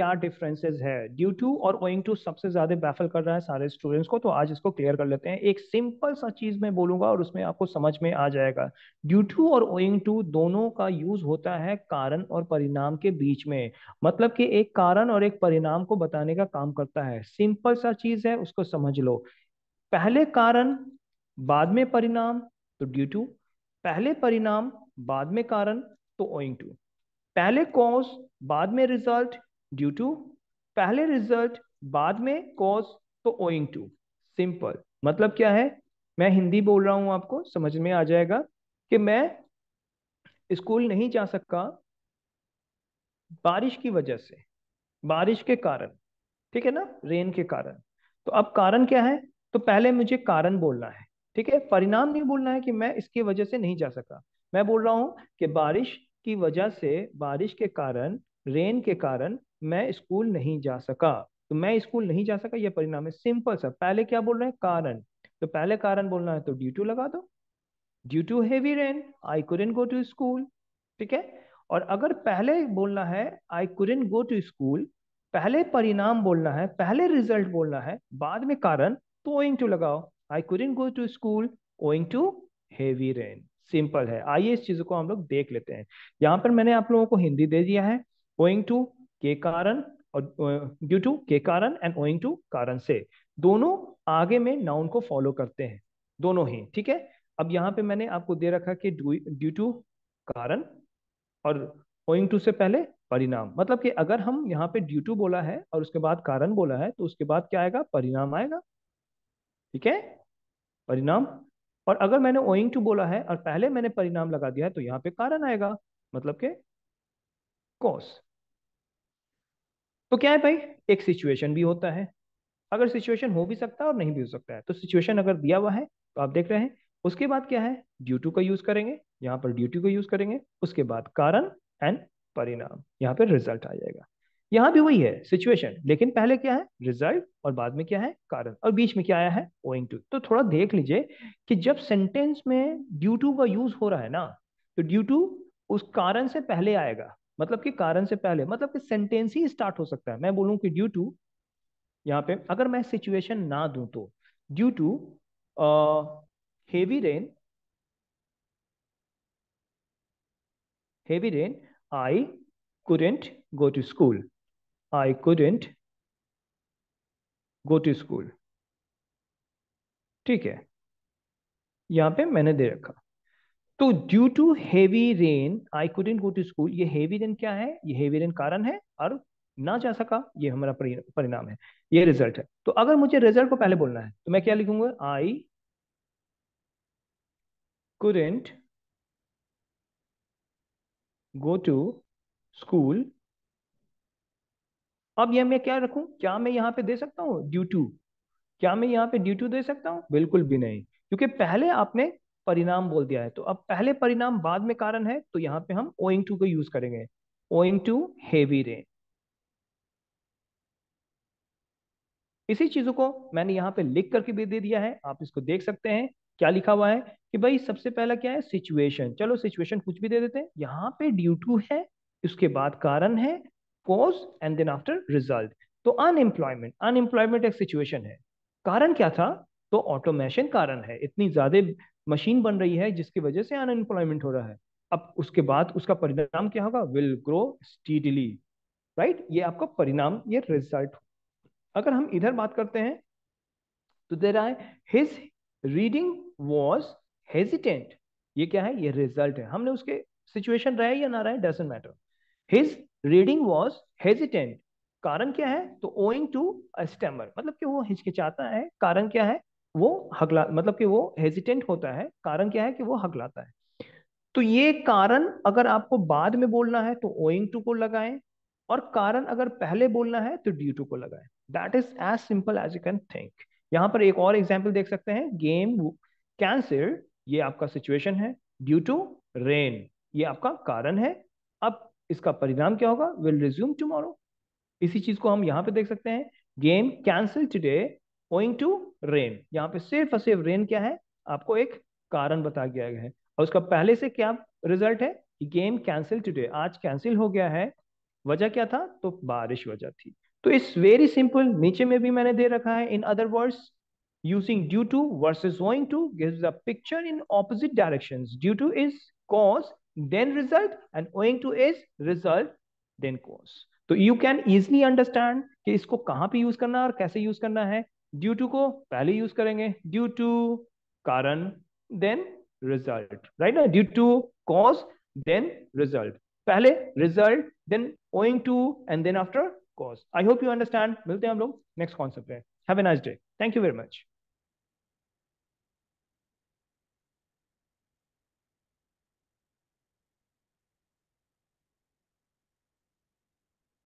क्या डिफरेंसेस है due to और ओइंग टू सबसे ज्यादा बैफल कर रहा है सारे स्टूडेंट्स को तो आज इसको क्लियर कर लेते हैं एक सिंपल सा चीज मैं बोलूंगा और उसमें आपको समझ में आ जाएगा ड्यू टू और ओइंग टू दोनों का यूज होता है कारण और परिणाम के बीच में मतलब कि एक कारण और एक परिणाम को बताने का काम करता है सिंपल सा चीज है उसको समझ लो पहले कारण बाद में परिणाम तो ड्यू टू पहले परिणाम बाद में कारण तो ओइंग टू पहले कॉज बाद में रिजल्ट ड्यू टू पहले रिजल्ट बाद में कॉज तो ओइंग टू सिंपल मतलब क्या है मैं हिंदी बोल रहा हूं आपको समझ में आ जाएगा कि मैं स्कूल नहीं जा सकता बारिश की वजह से बारिश के कारण ठीक है ना रेन के कारण तो अब कारण क्या है तो पहले मुझे कारण बोलना है ठीक है परिणाम नहीं बोलना है कि मैं इसकी वजह से नहीं जा सका मैं बोल रहा हूं कि बारिश की वजह से बारिश के कारण रेन के कारण मैं स्कूल नहीं जा सका तो मैं स्कूल नहीं जा सका यह परिणाम है सिंपल सा पहले क्या बोल रहे हैं कारण तो पहले कारण बोलना है तो ड्यू टू लगा दो due to heavy rain I couldn't go to school ठीक है और अगर पहले बोलना है I couldn't go to school पहले परिणाम बोलना है पहले रिजल्ट बोलना है बाद में कारण तो ओइंग टू लगाओ I couldn't go to school owing to heavy rain simple है आइए इस चीज को हम लोग देख लेते हैं यहाँ पर मैंने आप लोगों को हिंदी दे दिया है ओइंग टू के कारण और ड्यू टू के कारण एंड ओइंग टू कारण से दोनों आगे में नाउन को फॉलो करते हैं दोनों ही ठीक है अब यहाँ पे मैंने आपको दे रखा कि ड्यू टू कारण और ओइंग टू से पहले परिणाम मतलब कि अगर हम यहाँ पे ड्यू टू बोला है और उसके बाद कारण बोला है तो उसके बाद क्या आएगा परिणाम आएगा ठीक है परिणाम और अगर मैंने ओइंग टू बोला है और पहले मैंने परिणाम लगा दिया है तो यहाँ पे कारण आएगा मतलब के कॉस तो क्या है भाई एक सिचुएशन भी होता है अगर सिचुएशन हो भी सकता है और नहीं भी हो सकता है तो सिचुएशन अगर दिया हुआ है तो आप देख रहे हैं उसके बाद क्या है ड्यूटी का यूज करेंगे यहाँ पर ड्यूटी को यूज करेंगे उसके बाद कारण एंड परिणाम यहाँ पर रिजल्ट आ जाएगा यहाँ भी वही है सिचुएशन लेकिन पहले क्या है रिजल्ट और बाद में क्या है कारण और बीच में क्या आया है ओइंग टू तो थोड़ा देख लीजिए कि जब सेंटेंस में ड्यू टू का यूज हो रहा है ना तो ड्यू टू उस कारण से पहले आएगा मतलब कि कारण से पहले मतलब कि सेंटेंस ही स्टार्ट हो सकता है मैं बोलूं कि ड्यू टू यहाँ पे अगर मैं सिचुएशन ना दूं तो due to heavy rain heavy rain I couldn't go to school I couldn't go to school ठीक है यहां पे मैंने दे रखा तो due to heavy rain I couldn't go to school ये हेवी रेन क्या है ये हेवी रेन कारण है और ना जा सका ये हमारा परिणाम है ये रिजल्ट है तो अगर मुझे रिजल्ट को पहले बोलना है तो मैं क्या लिखूंगा आई couldn't गो टू स्कूल अब यह मैं क्या रखू क्या मैं यहां पे दे सकता हूं ड्यू टू क्या मैं यहाँ पे ड्यू टू दे सकता हूं बिल्कुल भी नहीं क्योंकि पहले आपने परिणाम बोल दिया है तो अब पहले परिणाम बाद में कारण है तो यहां पे हम ओइंग टू को यूज करेंगे ओइंग टू हेवी रेन इसी चीजों को मैंने यहां पे लिख करके भी दे दिया है आप इसको देख सकते हैं क्या लिखा हुआ है कि भाई सबसे पहला क्या है सिचुएशन चलो सिचुएशन कुछ भी दे देते हैं यहां पे ड्यू टू है उसके बाद कारण है cause and then after result तो अनएम्प्लॉयमेंट अनएम्प्लॉयमेंट एक सिचुएशन है कारण क्या था तो ऑटोमेशन कारण है इतनी ज्यादा मशीन बन रही है जिसकी वजह से अनएम्प्लॉयमेंट हो रहा है अब उसके बाद उसका परिणाम क्या होगा विल ग्रो स्टीडली राइट ये आपका परिणाम ये रिजल्ट अगर हम इधर बात करते हैं तो देर आए हिज रीडिंग वॉज हेजिटेंट ये क्या है ये रिजल्ट है हमने उसके सिचुएशन रहे या ना रहे doesn't matter his reading was hesitant कारण क्या है तो ओइंग टू स्टेमर मतलब कि वो हिचकिचाता है कारण क्या है वो हकला मतलब कि वो हेजिटेंट होता है कारण क्या है कि वो हकलाता है तो ये कारण अगर आपको बाद में बोलना है तो ओइंग टू को लगाएं और कारण अगर पहले बोलना है तो ड्यू टू को लगाएं that is as simple as you can think यहाँ पर एक और एग्जाम्पल देख सकते हैं गेम कैंसिल ये आपका सिचुएशन है ड्यू टू रेन ये आपका कारण है अब इसका परिणाम क्या होगा विल रिज्यूम टूमोरो इसी चीज को हम यहाँ पे देख सकते हैं game cancel today owing to rain यहाँ पे सिर्फ और सिर्फ रेन क्या है आपको एक कारण बता दिया गया है और उसका पहले से क्या रिजल्ट है गेम कैंसिल टूडे आज कैंसिल हो गया है वजह क्या था तो बारिश वजह थी तो इस वेरी सिंपल नीचे में भी मैंने दे रखा है in other words using due to versus owing to gives a picture in opposite direction due to is cause then result and owing to is result then cause तो यू कैन can अंडरस्टैंड कि इसको कहाँ पे use करना है और कैसे use करना है ड्यू टू को पहले यूज करेंगे ड्यू टू कारण देन रिजल्ट राइट ना due to cause then result पहले result then owing to and then after cause I hope you understand मिलते हैं हम लोग नेक्स्ट कॉन्सेप्ट पे have a nice day thank you very much